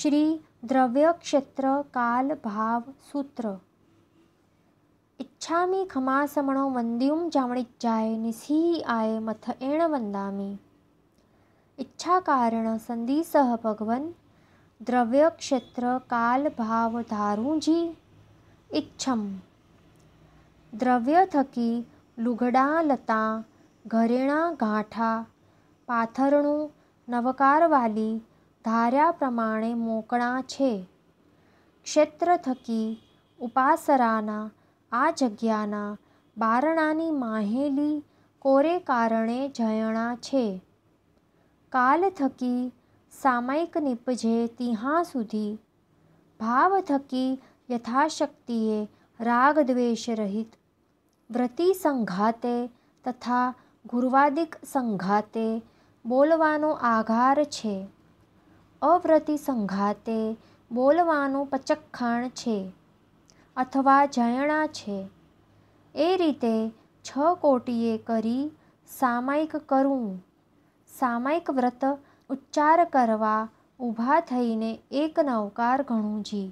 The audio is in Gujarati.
श्री द्रव्य क्षेत्र काल भाव सूत्र इच्छामि खमासमणो वन्द्युं निसी निसीयाय मथ एण वन्दामि इच्छाकारण संदिसह भगवन् द्रव्य क्षेत्र काल भाव धारूजी इच्छम દ્રવ્ય થકી लता લતા ઘરેણા ગાંઠા नवकार वाली ધાર્યા પ્રમાણે મોકળાં છે ક્ષેત્ર થકી ઉપાસરાના આ જગ્યાના બારણાની માહેલી કોરે કારણે જયણા છે કાલ થકી સામયિક નિપજે તિહાં સુધી ભાવ થકી યથાશક્તિએ રાગદ્વેષ રહિત વ્રતિ સંઘાતે તથા ગુરુવાદિક સંઘાતે બોલવાનો આઘાર છે અવ્રતિ સંઘાતે બોલવાનું પચખ્ખાણ છે અથવા જયણા છે એ રીતે છ કોટીએ કરી સામાયિક કરવું સામાયિક વ્રત ઉચ્ચાર કરવા ઊભા થઈને એક નવકાર ગણું જી